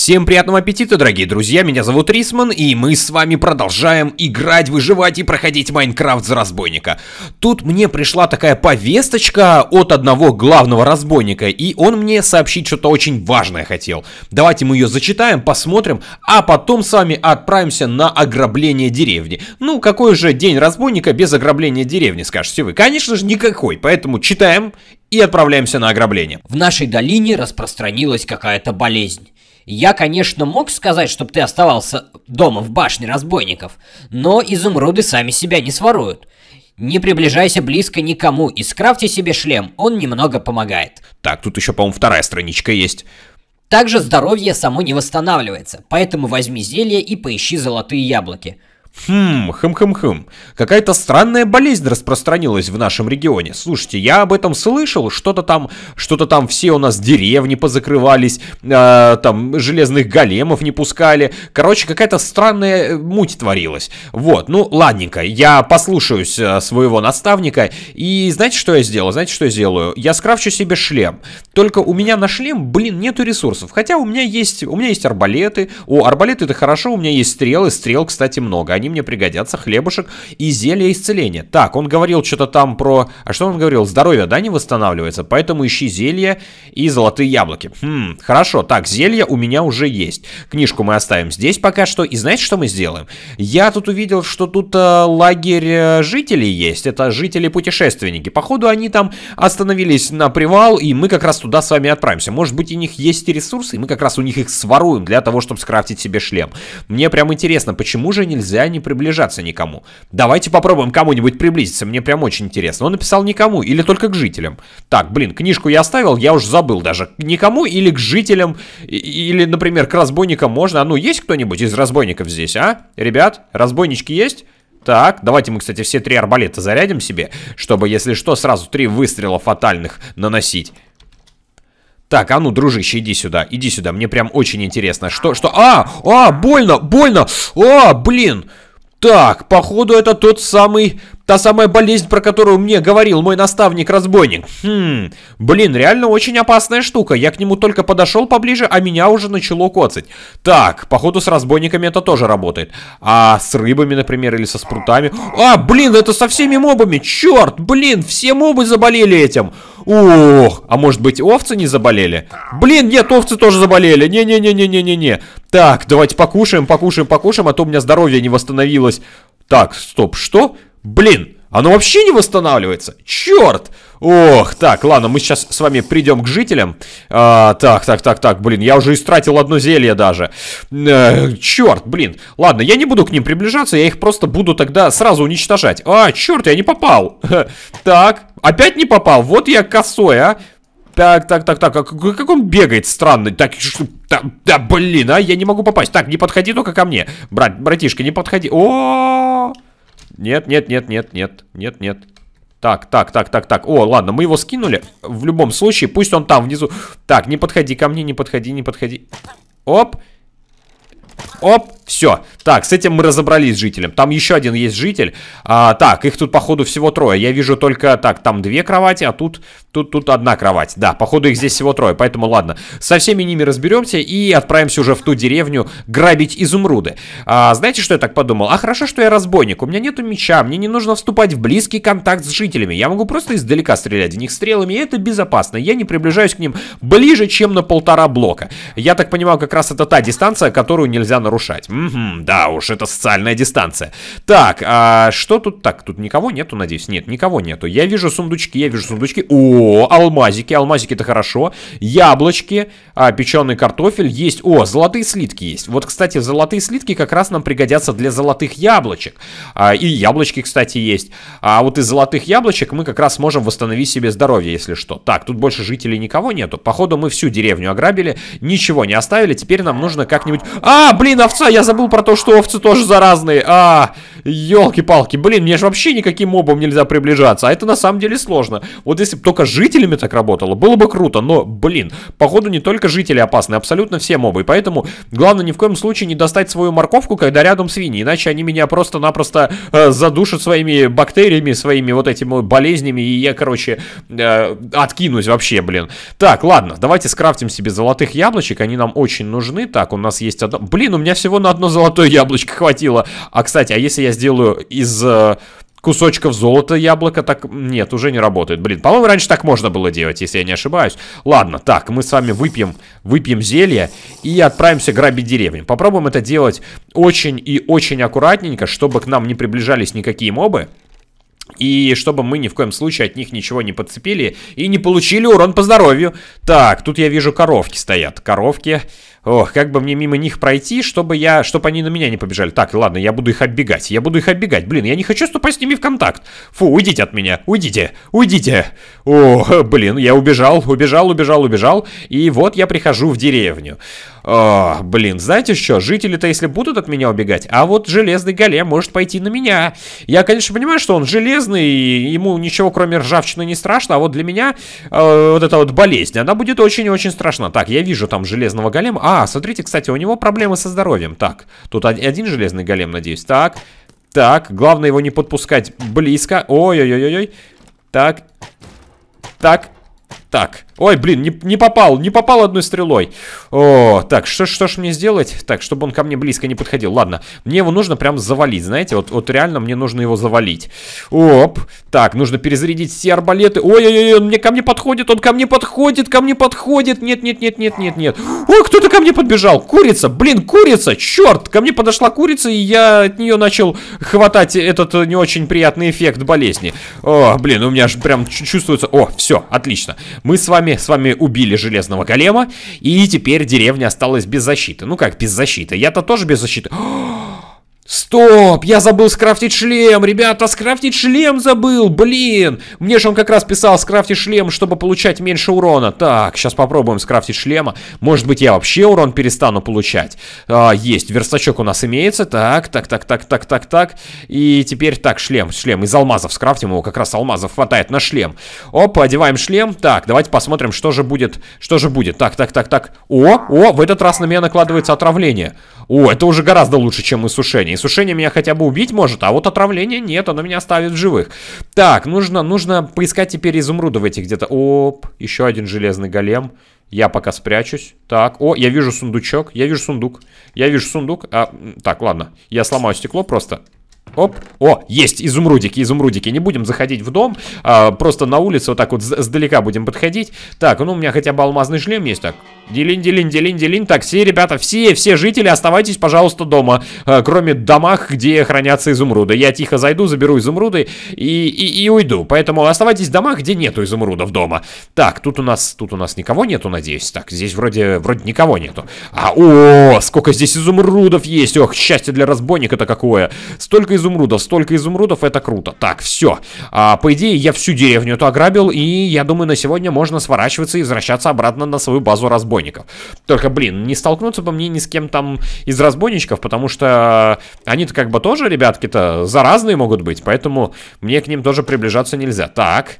Всем приятного аппетита, дорогие друзья, меня зовут Рисман, и мы с вами продолжаем играть, выживать и проходить Майнкрафт за разбойника. Тут мне пришла такая повесточка от одного главного разбойника, и он мне сообщить что-то очень важное хотел. Давайте мы ее зачитаем, посмотрим, а потом с вами отправимся на ограбление деревни. Ну, какой же день разбойника без ограбления деревни, скажете вы? Конечно же, никакой, поэтому читаем и отправляемся на ограбление. В нашей долине распространилась какая-то болезнь. Я, конечно, мог сказать, чтобы ты оставался дома в башне разбойников, но изумруды сами себя не своруют. Не приближайся близко никому и скрафти себе шлем, он немного помогает. Так, тут еще, по-моему, вторая страничка есть. Также здоровье само не восстанавливается, поэтому возьми зелье и поищи золотые яблоки. Хм, хм-хм-хм. Какая-то странная болезнь распространилась в нашем регионе. Слушайте, я об этом слышал, что-то там, что-то там все у нас деревни позакрывались, э, там железных големов не пускали. Короче, какая-то странная э, муть творилась. Вот, ну ладненько, я послушаюсь э, своего наставника и знаете, что я сделаю? Знаете, что я сделаю? Я скрафчу себе шлем. Только у меня на шлем, блин, нету ресурсов. Хотя у меня есть, у меня есть арбалеты. О, арбалеты это хорошо, у меня есть стрелы. Стрел, кстати, много. Они они мне пригодятся, хлебушек и зелье исцеления. Так, он говорил что-то там про... А что он говорил? Здоровье, да, не восстанавливается, поэтому ищи зелье и золотые яблоки. Хм, хорошо, так, зелье у меня уже есть. Книжку мы оставим здесь пока что. И знаете, что мы сделаем? Я тут увидел, что тут э, лагерь э, жителей есть. Это жители-путешественники. Походу, они там остановились на привал, и мы как раз туда с вами отправимся. Может быть, у них есть ресурсы, и мы как раз у них их своруем для того, чтобы скрафтить себе шлем. Мне прям интересно, почему же нельзя не приближаться никому. Давайте попробуем кому-нибудь приблизиться, мне прям очень интересно. Он написал никому или только к жителям. Так, блин, книжку я оставил, я уже забыл даже. Никому или к жителям, или, например, к разбойникам можно. А ну, есть кто-нибудь из разбойников здесь, а? Ребят, разбойнички есть? Так, давайте мы, кстати, все три арбалета зарядим себе, чтобы, если что, сразу три выстрела фатальных наносить. Так, а ну, дружище, иди сюда, иди сюда, мне прям очень интересно, что, что, а, а, больно, больно, а, блин, так, походу это тот самый, та самая болезнь, про которую мне говорил мой наставник-разбойник. Хм, блин, реально очень опасная штука. Я к нему только подошел поближе, а меня уже начало коцать. Так, походу с разбойниками это тоже работает. А с рыбами, например, или со спрутами? А, блин, это со всеми мобами, черт, блин, все мобы заболели этим. Ох, а может быть овцы не заболели? Блин, нет, овцы тоже заболели. Не-не-не-не-не-не-не. Так, давайте покушаем, покушаем, покушаем, а то у меня здоровье не восстановилось. Так, стоп, что? Блин, оно вообще не восстанавливается? Черт! Ох, так, ладно, мы сейчас с вами придем к жителям. А, так, так, так, так, блин, я уже истратил одно зелье даже. Э, черт, блин. Ладно, я не буду к ним приближаться, я их просто буду тогда сразу уничтожать. А, черт, я не попал. Так, опять не попал, вот я косой, а. Так, так, так, так, а как он бегает странно? Так, что, да, да, блин, а, я не могу попасть. Так, не подходи только ко мне. Брат, братишка, не подходи. -о, -о, -о. Нет, нет, нет, нет, нет, нет, нет. Так, так, так, так, так. О, ладно, мы его скинули. В любом случае, пусть он там внизу. Так, не подходи ко мне, не подходи, не подходи. Оп. Оп. Все. Так, с этим мы разобрались с жителем. Там еще один есть житель. А, так, их тут, походу, всего трое. Я вижу только... Так, там две кровати, а тут, тут, тут одна кровать. Да, походу, их здесь всего трое. Поэтому, ладно, со всеми ними разберемся и отправимся уже в ту деревню грабить изумруды. А, знаете, что я так подумал? А хорошо, что я разбойник. У меня нету меча. Мне не нужно вступать в близкий контакт с жителями. Я могу просто издалека стрелять в них стрелами. И это безопасно. Я не приближаюсь к ним ближе, чем на полтора блока. Я так понимаю, как раз это та дистанция, которую нельзя нарушать. Угу, да уж, это социальная дистанция. Так, а что тут так? Тут никого нету, надеюсь? Нет, никого нету. Я вижу сундучки, я вижу сундучки. О, алмазики, алмазики это хорошо. Яблочки, а, печеный картофель есть. О, золотые слитки есть. Вот, кстати, золотые слитки как раз нам пригодятся для золотых яблочек. А, и яблочки, кстати, есть. А вот из золотых яблочек мы как раз можем восстановить себе здоровье, если что. Так, тут больше жителей никого нету. Походу мы всю деревню ограбили, ничего не оставили. Теперь нам нужно как-нибудь... А, блин, овца, я забыл про то, что овцы тоже заразные. А, елки-палки. Блин, мне же вообще никаким мобом нельзя приближаться. А это на самом деле сложно. Вот если бы только жителями так работало, было бы круто. Но, блин, походу не только жители опасны, абсолютно все мобы. поэтому главное ни в коем случае не достать свою морковку, когда рядом свиньи. Иначе они меня просто-напросто э, задушат своими бактериями, своими вот этими болезнями. И я, короче, э, откинусь вообще, блин. Так, ладно, давайте скрафтим себе золотых яблочек. Они нам очень нужны. Так, у нас есть одна... Блин, у меня всего на одно золотое яблочко хватило. А, кстати, а если я сделаю из э, кусочков золота яблоко, так нет, уже не работает. Блин, по-моему, раньше так можно было делать, если я не ошибаюсь. Ладно, так, мы с вами выпьем, выпьем зелье и отправимся грабить деревню. Попробуем это делать очень и очень аккуратненько, чтобы к нам не приближались никакие мобы. И чтобы мы ни в коем случае от них ничего не подцепили и не получили урон по здоровью. Так, тут я вижу коровки стоят. Коровки. Ох, как бы мне мимо них пройти, чтобы я, чтобы они на меня не побежали. Так, ладно, я буду их оббегать. Я буду их оббегать. Блин, я не хочу вступать с ними в контакт. Фу, уйдите от меня. Уйдите. Уйдите. О, блин, я убежал, убежал, убежал, убежал. И вот я прихожу в деревню. О, а, блин, знаете что, жители-то если будут от меня убегать, а вот железный голем может пойти на меня. Я, конечно, понимаю, что он железный, и ему ничего кроме ржавчины не страшно, а вот для меня э, вот эта вот болезнь, она будет очень-очень страшна. Так, я вижу там железного голема, а, смотрите, кстати, у него проблемы со здоровьем. Так, тут один железный голем, надеюсь. Так, так, главное его не подпускать близко. Ой-ой-ой-ой. Так, так, так, ой, блин, не, не попал, не попал одной стрелой. О, так, что, что ж мне сделать? Так, чтобы он ко мне близко не подходил. Ладно, мне его нужно прям завалить, знаете, вот, вот реально мне нужно его завалить. Оп, так, нужно перезарядить все арбалеты. Ой-ой-ой, он мне ко мне подходит, он ко мне подходит, ко мне подходит. Нет-нет-нет-нет-нет-нет. Ой, кто-то ко мне подбежал. Курица, блин, курица, черт, ко мне подошла курица, и я от нее начал хватать этот э, не очень приятный эффект болезни. О, блин, у меня аж прям чувствуется... О, все, отлично мы с вами, с вами убили Железного Голема, и теперь деревня осталась без защиты. Ну как без защиты? Я-то тоже без защиты. О, Стоп, я забыл скрафтить шлем, ребята, скрафтить шлем забыл, блин. Мне же он как раз писал скрафти шлем, чтобы получать меньше урона. Так, сейчас попробуем скрафтить шлема. Может быть я вообще урон перестану получать. А, есть, верстачок у нас имеется. Так, так, так, так, так, так, так. И теперь так, шлем, шлем из алмазов скрафтим его, как раз алмазов хватает на шлем. Опа, одеваем шлем. Так, давайте посмотрим, что же будет, что же будет. Так, так, так, так. О, о, в этот раз на меня накладывается отравление. О, это уже гораздо лучше, чем иссушение. Сушение меня хотя бы убить может, а вот отравление нет, оно меня оставит в живых. Так, нужно, нужно поискать теперь в этих где-то. Оп, еще один железный голем. Я пока спрячусь. Так, о, я вижу сундучок, я вижу сундук, я вижу сундук. А, так, ладно, я сломаю стекло просто. Оп. О, есть изумрудики, изумрудики. Не будем заходить в дом, а, просто на улицу вот так вот сдалека будем подходить. Так, ну у меня хотя бы алмазный шлем есть. Так, делин, делин, делин, делин. Так, все, ребята, все, все жители, оставайтесь, пожалуйста, дома. А, кроме домах, где хранятся изумруды. Я тихо зайду, заберу изумруды и, и, и уйду. Поэтому оставайтесь в домах, где нету изумрудов дома. Так, тут у нас, тут у нас никого нету, надеюсь. Так, здесь вроде, вроде никого нету. А, о, сколько здесь изумрудов есть. Ох, счастье для разбойника-то какое. Столько изумрудов, столько изумрудов, это круто. Так, все. А, по идее, я всю деревню эту ограбил, и я думаю, на сегодня можно сворачиваться и возвращаться обратно на свою базу разбойников. Только, блин, не столкнуться бы мне ни с кем там из разбойничков, потому что они-то как бы тоже, ребятки-то, заразные могут быть, поэтому мне к ним тоже приближаться нельзя. Так...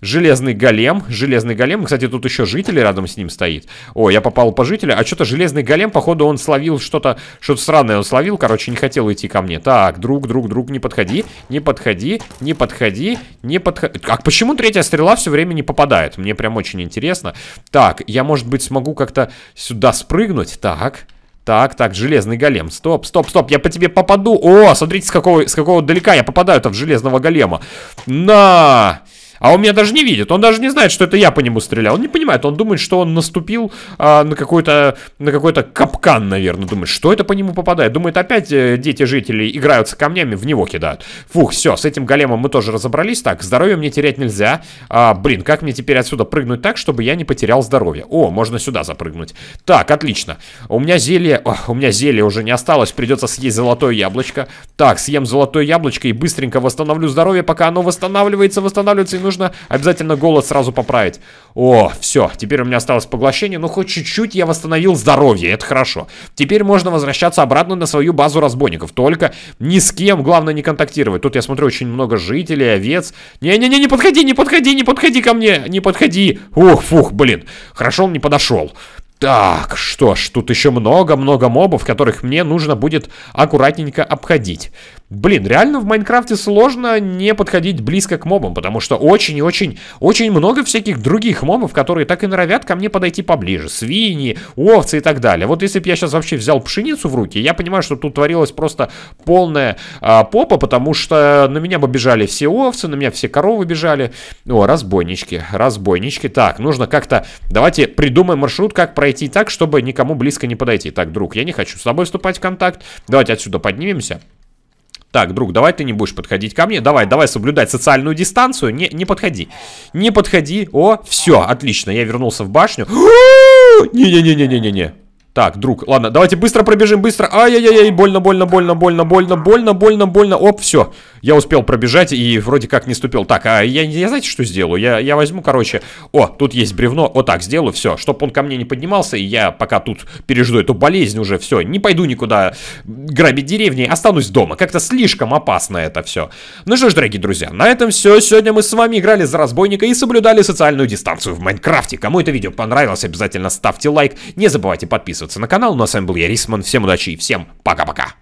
Железный голем, железный голем. Кстати, тут еще житель рядом с ним стоит. О, я попал по жителя. А что-то железный голем, походу, он словил что-то, что-то странное он словил. Короче, не хотел идти ко мне. Так, друг, друг, друг, не подходи, не подходи, не подходи, не подходи. Как, почему третья стрела все время не попадает? Мне прям очень интересно. Так, я, может быть, смогу как-то сюда спрыгнуть. Так, так, так, железный голем. Стоп, стоп, стоп, я по тебе попаду. О, смотрите, с какого, с какого далека я попадаю-то в железного голема. На! А он меня даже не видит, он даже не знает, что это я по нему стрелял. Он не понимает, он думает, что он наступил а, на какой-то на какой-то капкан, наверное. Думает, что это по нему попадает. Думает, опять э, дети жители играются камнями, в него кидают. Фух, все, с этим големом мы тоже разобрались. Так, здоровье мне терять нельзя. А, блин, как мне теперь отсюда прыгнуть так, чтобы я не потерял здоровье? О, можно сюда запрыгнуть. Так, отлично. У меня зелье... О, у меня зелье уже не осталось, придется съесть золотое яблочко. Так, съем золотое яблочко и быстренько восстановлю здоровье, пока оно восстанавливается, восстанавливается и нужно обязательно голод сразу поправить. О, все, теперь у меня осталось поглощение, но ну, хоть чуть-чуть я восстановил здоровье, это хорошо. Теперь можно возвращаться обратно на свою базу разбойников, только ни с кем, главное, не контактировать. Тут я смотрю очень много жителей, овец. Не-не-не, не подходи, не подходи, не подходи ко мне, не подходи. Ух, фух, блин, хорошо он не подошел. Так, что ж, тут еще много-много мобов, которых мне нужно будет аккуратненько обходить. Блин, реально в Майнкрафте сложно не подходить близко к мобам, потому что очень и очень, очень много всяких других мобов, которые так и норовят ко мне подойти поближе. Свиньи, овцы и так далее. Вот если бы я сейчас вообще взял пшеницу в руки, я понимаю, что тут творилась просто полная а, попа, потому что на меня бы бежали все овцы, на меня все коровы бежали. О, разбойнички, разбойнички. Так, нужно как-то, давайте придумаем маршрут, как пройти так, чтобы никому близко не подойти. Так, друг, я не хочу с тобой вступать в контакт. Давайте отсюда поднимемся. Так, друг, давай ты не будешь подходить ко мне. Давай, давай соблюдать социальную дистанцию. Не, не подходи. Не подходи. О, все, отлично. Я вернулся в башню. Не-не-не-не-не-не. Так, друг, ладно, давайте быстро пробежим, быстро. Ай-яй-яй, больно, больно, больно, больно, больно, больно, больно, больно. Оп, все. Я успел пробежать и вроде как не ступил. Так, а я, я знаете, что сделаю? Я, я возьму, короче, о, тут есть бревно, вот так сделаю, все. Чтоб он ко мне не поднимался, и я пока тут пережду эту болезнь уже, все. Не пойду никуда грабить деревни, останусь дома. Как-то слишком опасно это все. Ну что ж, дорогие друзья, на этом все. Сегодня мы с вами играли за разбойника и соблюдали социальную дистанцию в Майнкрафте. Кому это видео понравилось, обязательно ставьте лайк. Не забывайте подписываться подписываться на канал. Ну а с вами был я, Рисман. Всем удачи и всем пока-пока.